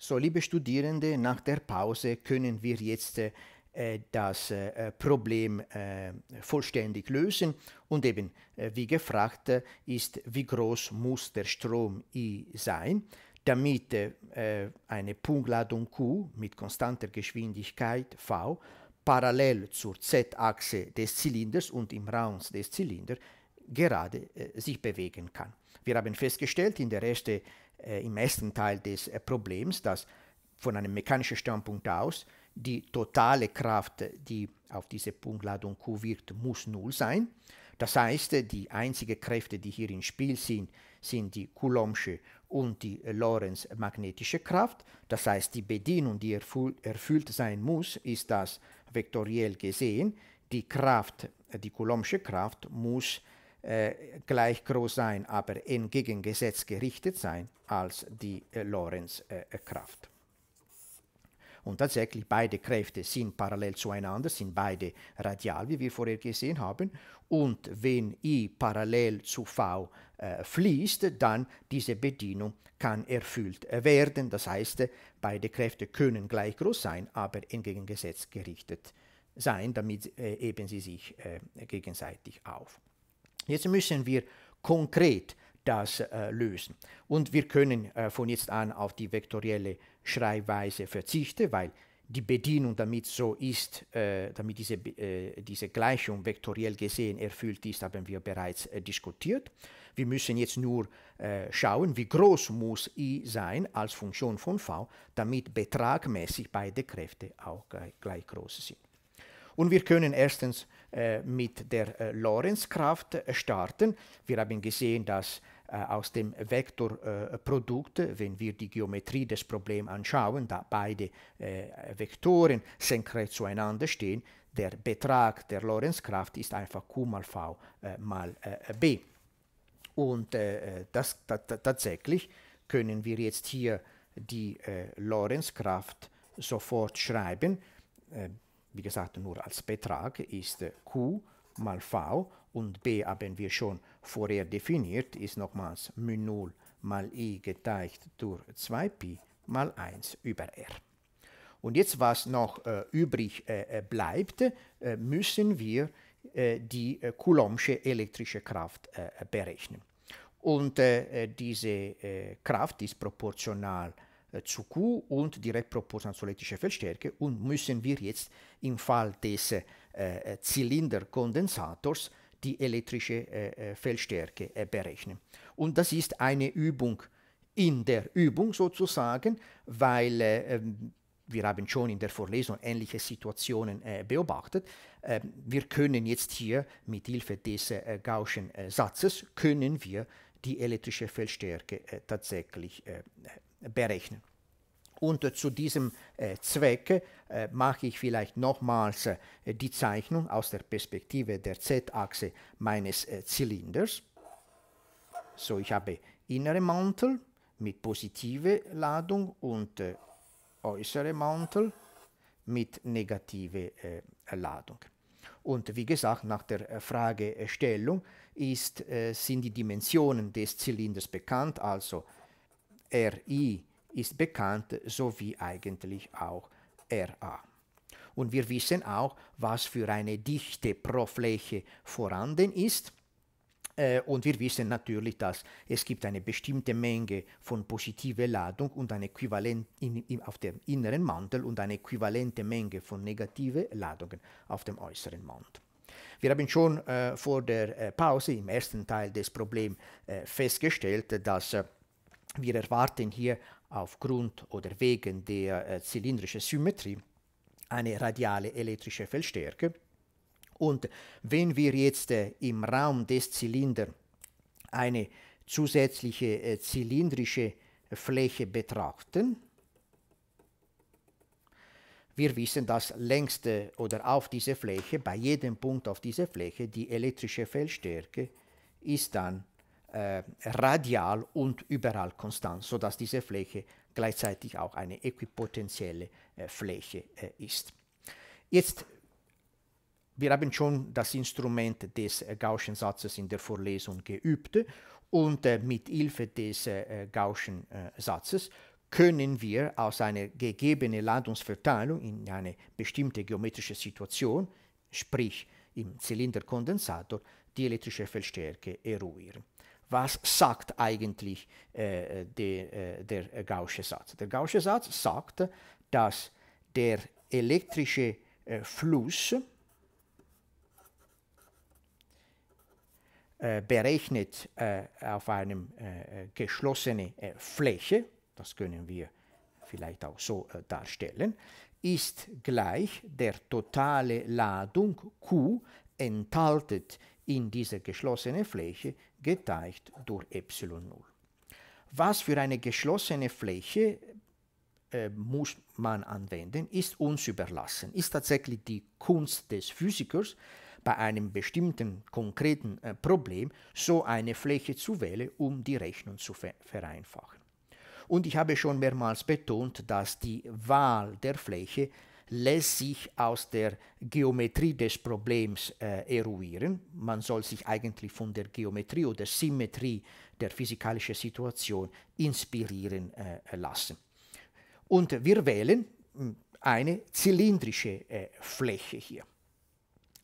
So, liebe Studierende, nach der Pause können wir jetzt äh, das äh, Problem äh, vollständig lösen. Und eben, äh, wie gefragt äh, ist, wie groß muss der Strom I sein, damit äh, eine Punktladung Q mit konstanter Geschwindigkeit V parallel zur Z-Achse des Zylinders und im Raum des Zylinders gerade sich bewegen kann. Wir haben festgestellt in der ersten äh, im ersten Teil des äh, Problems, dass von einem mechanischen Standpunkt aus die totale Kraft, die auf diese Punktladung Q wirkt, muss null sein. Das heißt, die einzigen Kräfte, die hier im Spiel sind, sind die Coulombsche und die äh, Lorentz-magnetische Kraft. Das heißt, die Bedienung, die erfüllt sein muss, ist das vektoriell gesehen. Die Kraft, äh, die Coulombsche Kraft, muss äh, gleich groß sein, aber entgegen Gesetz gerichtet sein als die äh, Lorenz-Kraft. Äh, äh, Und tatsächlich, beide Kräfte sind parallel zueinander, sind beide radial, wie wir vorher gesehen haben. Und wenn I parallel zu V äh, fließt, dann diese Bedienung kann erfüllt werden. Das heißt, beide Kräfte können gleich groß sein, aber entgegen Gesetz gerichtet sein, damit äh, eben sie sich äh, gegenseitig aufbauen. Jetzt müssen wir konkret das äh, lösen. Und wir können äh, von jetzt an auf die vektorielle Schreibweise verzichten, weil die Bedienung damit so ist, äh, damit diese, äh, diese Gleichung vektoriell gesehen erfüllt ist, haben wir bereits äh, diskutiert. Wir müssen jetzt nur äh, schauen, wie groß muss i sein als Funktion von v, damit betragmäßig beide Kräfte auch gleich groß sind. Und wir können erstens äh, mit der äh, Lorentzkraft äh, starten. Wir haben gesehen, dass äh, aus dem Vektorprodukt, äh, wenn wir die Geometrie des Problems anschauen, da beide äh, Vektoren senkrecht zueinander stehen, der Betrag der Lorentzkraft ist einfach Q mal V äh, mal äh, B. Und das, tatsächlich können wir jetzt hier die Lorentzkraft sofort schreiben wie gesagt, nur als Betrag ist Q mal V und B haben wir schon vorher definiert, ist nochmals μ0 mal i geteilt durch 2pi mal 1 über r. Und jetzt, was noch äh, übrig äh, äh bleibt, äh, müssen wir äh, die äh, Coulombsche elektrische Kraft berechnen. Und diese Kraft ist proportional zu eh, Q und direkt proportionalsolitische Feldstärke und müssen wir jetzt im Fall des äh, Zylinderkondensators die elektrische äh, Feldstärke äh, berechnen. Und das ist eine Übung in der Übung sozusagen, weil wir haben schon in der Vorlesung ähnliche Situationen beobachtet. wir können jetzt hier mit Hilfe des äh, Gaußschen Satzes können wir die elektrische Feldstärke tatsächlich berechnen. Und äh, zu diesem äh, Zweck äh, mache ich vielleicht nochmals die Zeichnung aus der Perspektive der Z-Achse meines Zylinders. So, ich habe innere Mantel mit positive Ladung und äußere Mantel mit negative Ladung. Und wie gesagt, nach der Fragestellung ist, sind die Dimensionen des Zylinders bekannt, also RI ist bekannt, sowie eigentlich auch RA. Und wir wissen auch, was für eine Dichte pro Fläche vorhanden ist. Äh, und wir wissen natürlich, dass es gibt eine bestimmte Menge von positiver Ladung und eine äquivalent in, in, auf dem inneren Mantel und eine äquivalente Menge von negativen Ladungen auf dem äußeren Mantel. Wir haben schon äh, vor der äh, Pause im ersten Teil des Problems äh, festgestellt, dass äh, wir erwarten hier aufgrund oder wegen der äh, zylindrischen Symmetrie eine radiale elektrische Feldstärke. Und wenn wir jetzt äh, im Raum des Zylinders eine zusätzliche äh, zylindrische Fläche betrachten, wir wissen, dass längst äh, oder auf dieser Fläche, bei jedem Punkt auf dieser Fläche, die elektrische Feldstärke ist dann äh, radial und überall konstant, sodass diese Fläche gleichzeitig auch eine äquipotentielle äh, Fläche äh, ist. Jetzt, wir haben schon das Instrument des äh, Gaußschen Satzes in der Vorlesung geübt und äh, mit Hilfe des äh, Gaußschen Satzes können wir aus einer gegebenen Ladungsverteilung in eine bestimmte geometrische Situation, sprich im Zylinderkondensator, die elektrische Feldstärke eruieren was sagt eigentlich äh, äh de, äh, der Gaußsche Satz? Der Gaußsche Satz sagt, dass der elektrische äh, Fluss äh, berechnet äh, auf einem geschlossenen Fläche, das können wir vielleicht auch so darstellen, ist gleich der totale Ladung Q enthalten in dieser geschlossenen Fläche geteilt durch ε0. Was für eine geschlossene Fläche äh, muss man anwenden, ist uns überlassen. Ist tatsächlich die Kunst des Physikers, bei einem bestimmten konkreten äh, Problem so eine Fläche zu wählen, um die Rechnung zu ver vereinfachen. Und ich habe schon mehrmals betont, dass die Wahl der Fläche lässt sich aus der Geometrie des Problems äh, eruieren. Man soll sich eigentlich von der Geometrie oder Symmetrie der physikalischen Situation inspirieren äh, lassen. Und wir wählen hm, eine zylindrische äh, Fläche hier.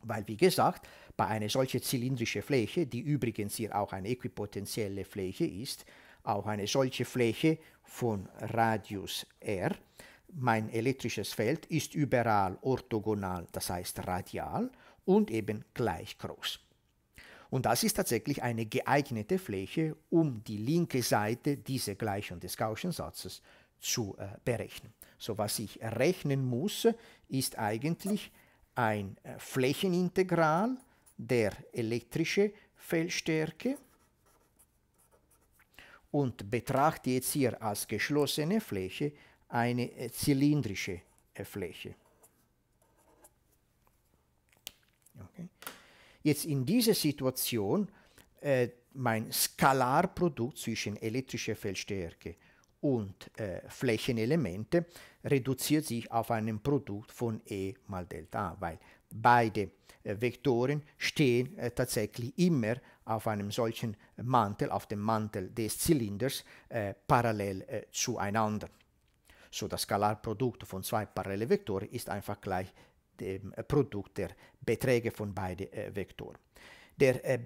Weil, wie gesagt, bei einer solchen zylindrischen Fläche, die übrigens hier auch eine äquipotentielle Fläche ist, auch eine solche Fläche von Radius r, mein elektrisches Feld ist überall orthogonal, das heißt radial und eben gleich groß. Und das ist tatsächlich eine geeignete Fläche, um die linke Seite dieser Gleichung des Gaußschen Satzes zu äh, berechnen. So was ich rechnen muss, ist eigentlich ein äh, Flächenintegral der elektrischen Feldstärke und betrachte jetzt hier als geschlossene Fläche eine äh, zylindrische äh, Fläche. Okay. Jetzt in dieser Situation äh, mein Skalarprodukt zwischen elektrischer Feldstärke und äh, Flächenelemente reduziert sich auf ein Produkt von E mal Delta A, weil beide äh, Vektoren stehen äh, tatsächlich immer auf einem solchen Mantel, auf dem Mantel des Zylinders äh, parallel zueinander. So das Skalarprodukt von zwei parallelen Vektoren ist einfach gleich dem äh, Produkt der Beträge von beiden äh, Vektoren. Der, äh,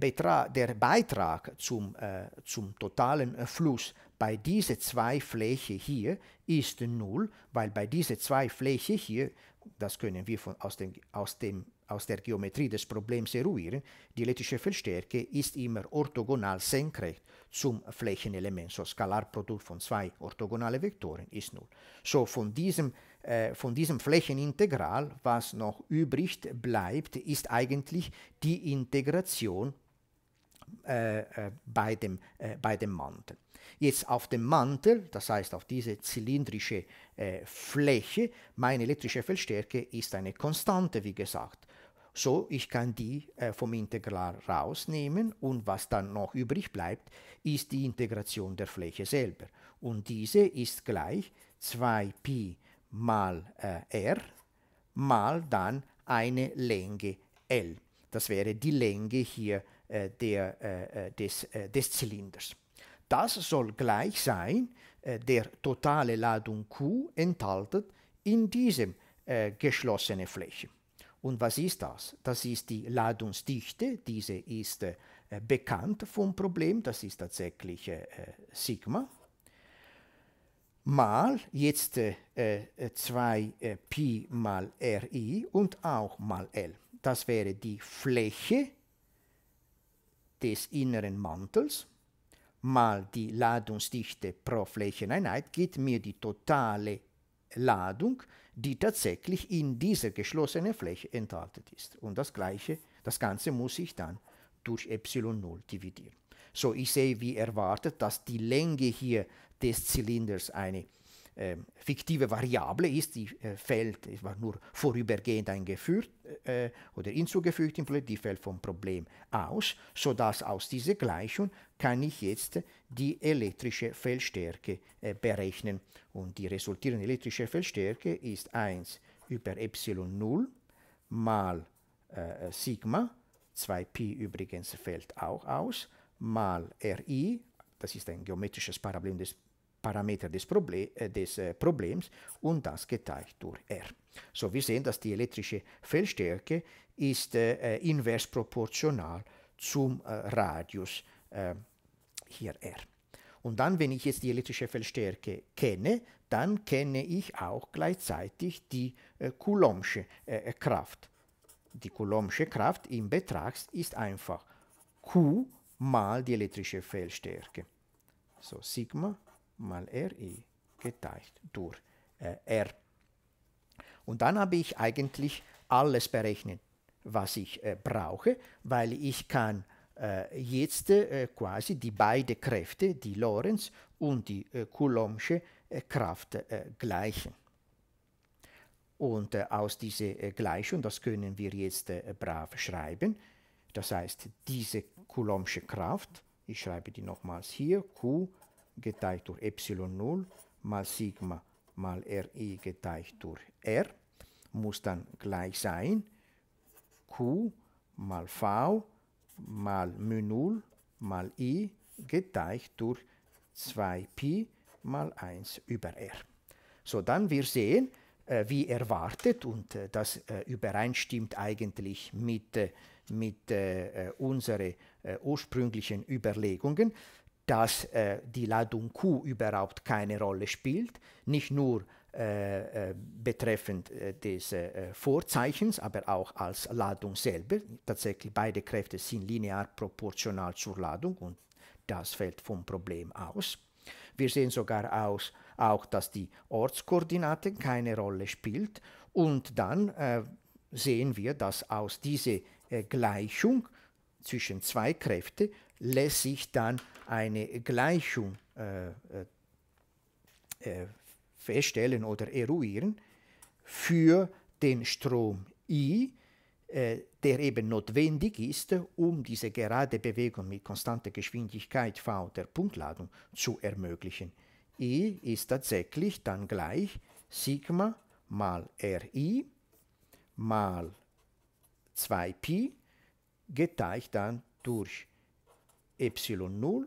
der Beitrag zum, äh, zum totalen äh, Fluss bei diesen zwei Flächen hier ist 0, weil bei diesen zwei Flächen hier, das können wir von, aus, dem, aus dem aus der Geometrie des Problems eruieren, die elliptische Feldstärke ist immer orthogonal senkrecht zum Flächenelement. So Skalarprodukt von zwei orthogonalen Vektoren ist 0. So von diesem, äh, von diesem Flächenintegral, was noch übrig bleibt, ist eigentlich die Integration äh, äh, bei, dem, äh, bei dem Mantel. Jetzt auf dem Mantel, das heißt auf diese zylindrische äh, Fläche, meine elektrische Feldstärke ist eine Konstante, wie gesagt. So, ich kann die äh, vom Integral rausnehmen und was dann noch übrig bleibt, ist die Integration der Fläche selber. Und diese ist gleich 2pi mal äh, r mal dann eine Länge l. Das wäre die Länge hier äh, der, äh, äh, des, des Zylinders. Das soll gleich sein der totale Ladung Q enthalten in diesem geschlossenen Fläche. Und was ist das? Das ist die Ladungsdichte, diese ist äh, bekannt vom Problem, das ist tatsächlich äh, Sigma, mal jetzt 2pi mal Ri und auch mal L. Das wäre die Fläche des inneren Mantels mal die Ladungsdichte pro Flächeneinheit gibt mir die totale Ladung, die tatsächlich in dieser geschlossenen Fläche enthalten ist. Und das gleiche, das Ganze muss ich dann durch Epsilon 0 dividieren. So, ich sehe wie erwartet, dass die Länge hier des Zylinders eine äh, fiktive Variable ist, die äh, fällt, es war nur vorübergehend eingeführt äh, oder hinzugefügt, die fällt vom Problem aus, sodass aus dieser Gleichung kann ich jetzt die elektrische Feldstärke äh, berechnen. Und die resultierende elektrische Feldstärke ist 1 über Epsilon 0 mal äh, Sigma, 2pi übrigens fällt auch aus, mal Ri, das ist ein geometrisches Parabolen des Parameter des, Proble eh, des eh, Problems und das geteilt durch R. So, wir sehen, dass die elektrische Feldstärke ist eh, invers proportional zum Radius hier R. Und dann, wenn ich jetzt die elektrische Feldstärke kenne, dann kenne ich auch gleichzeitig die äh, Coulombsche äh, Kraft. Die Coulombsche Kraft im Betrag ist einfach Q mal die elektrische Feldstärke. So, Sigma mal RE geteilt durch äh, R. Und dann habe ich eigentlich alles berechnet, was ich äh, brauche, weil ich kann äh, jetzt äh, quasi die beiden Kräfte, die Lorenz und die äh, Coulombsche äh, Kraft gleichen. Und aus dieser Gleichung, das können wir jetzt brav schreiben, das heißt diese Coulombsche Kraft, ich schreibe die nochmals hier, Q geteilt durch Epsilon 0 mal Sigma mal Ri geteilt durch R muss dann gleich sein Q mal V mal μ 0 mal I geteilt durch 2Pi mal 1 über R. So, dann wir sehen, äh, wie erwartet, und äh, das äh, übereinstimmt eigentlich mit, äh, mit äh, äh, unseren ursprünglichen Überlegungen, dass äh, die Ladung Q überhaupt keine Rolle spielt, nicht nur äh, äh betreffend äh, des äh, äh, Vorzeichens, aber auch als Ladung selber. Tatsächlich beide Kräfte sind linear proportional zur Ladung und das fällt vom Problem aus. Wir sehen sogar aus, auch, dass die Ortskoordinate keine Rolle spielt und dann sehen wir, dass aus dieser Gleichung zwischen zwei Kräften lässt sich dann eine Gleichung äh, äh, äh, feststellen oder eruieren für den Strom I, äh, der eben notwendig ist, um diese gerade Bewegung mit konstanter Geschwindigkeit v der Punktladung zu ermöglichen. I ist tatsächlich dann gleich Sigma mal Ri mal 2pi geteilt dann durch Epsilon 0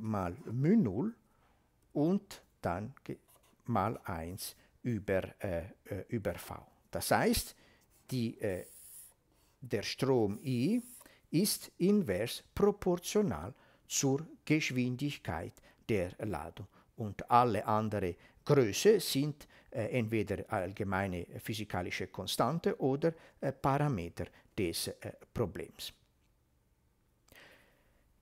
mal μ0 und dann mal 1 über, äh, äh, über v. Das heißt, die, äh, der Strom I ist invers proportional zur Geschwindigkeit der Ladung. Und alle anderen Größen sind äh, entweder allgemeine physikalische Konstante oder äh, Parameter des äh, Problems.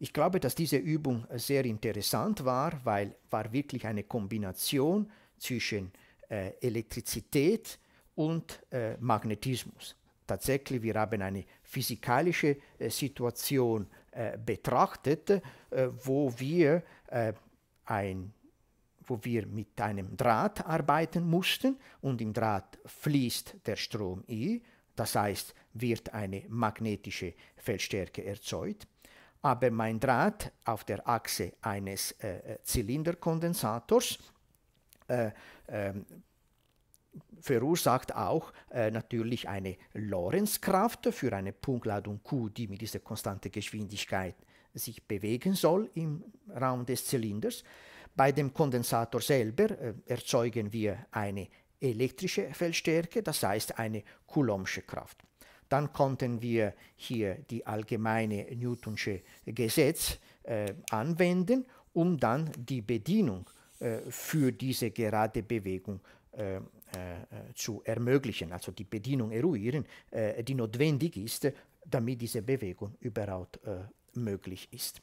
Ich glaube, dass diese Übung äh, sehr interessant war, weil war wirklich eine Kombination zwischen äh, Elektrizität und äh, Magnetismus. Tatsächlich, wir haben eine physikalische äh, Situation äh, betrachtet, äh, wo, wir, ein, wo wir mit einem Draht arbeiten mussten und im Draht fließt der Strom I, das heißt, wird eine magnetische Feldstärke erzeugt aber mein Draht auf der Achse eines äh, äh, Zylinderkondensators äh, ähm, verursacht auch äh, natürlich eine Lorentzkraft für eine Punktladung Q, die mit dieser konstanten Geschwindigkeit sich bewegen soll im Raum des Zylinders. Bei dem Kondensator selber äh, erzeugen wir eine elektrische Feldstärke, das heißt eine coulombsche Kraft dann konnten wir hier die allgemeine Newtonsche Gesetz äh, anwenden, um dann die Bedienung äh, für diese gerade Bewegung äh, äh zu ermöglichen, also die Bedienung eruieren, äh, die notwendig ist, damit diese Bewegung überhaupt äh, möglich ist.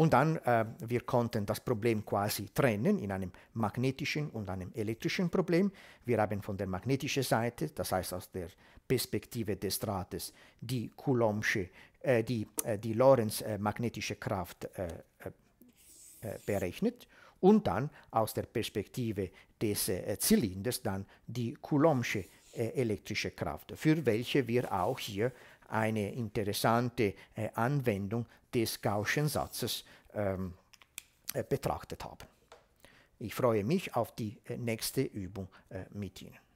Und dann, äh, wir konnten das Problem quasi trennen in einem magnetischen und einem elektrischen Problem. Wir haben von der magnetischen Seite, das heißt aus der Perspektive des Drahtes, die Coulombsche, äh, die, äh, die Lorentz-magnetische äh, Kraft äh, äh, berechnet und dann aus der Perspektive des Zylinders dann die Coulombsche elektrische Kraft, für welche wir auch hier eine interessante äh, Anwendung des Gausschen Satzes ähm, äh, betrachtet haben. Ich freue mich auf die äh, nächste Übung äh, mit Ihnen.